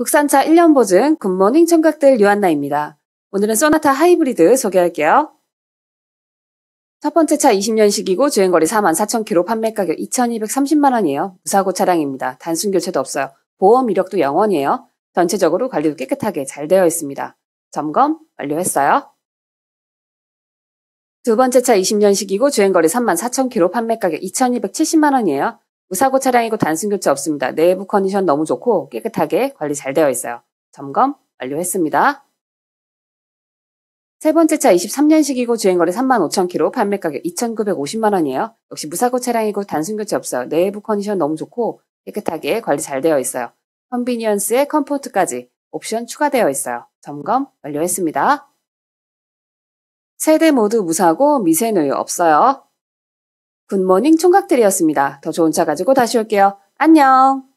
국산차 1년 보증 굿모닝 청각들 유한나입니다. 오늘은 쏘나타 하이브리드 소개할게요. 첫 번째 차 20년식이고 주행거리 44,000km 판매가격 2,230만원이에요. 무사고 차량입니다. 단순 교체도 없어요. 보험 이력도 0원이에요. 전체적으로 관리도 깨끗하게 잘 되어 있습니다. 점검 완료했어요. 두 번째 차 20년식이고 주행거리 34,000km 판매가격 2,270만원이에요. 무사고 차량이고 단순 교체 없습니다. 내부 컨디션 너무 좋고 깨끗하게 관리 잘 되어 있어요. 점검 완료했습니다. 세 번째 차 23년식이고 주행거리 35,000km, 판매가격 2,950만원이에요. 역시 무사고 차량이고 단순 교체 없어요. 내부 컨디션 너무 좋고 깨끗하게 관리 잘 되어 있어요. 컨비니언스에 컴포트까지 옵션 추가되어 있어요. 점검 완료했습니다. 세대 모두 무사고 미세누유 없어요. 굿모닝 총각들이었습니다. 더 좋은 차 가지고 다시 올게요. 안녕!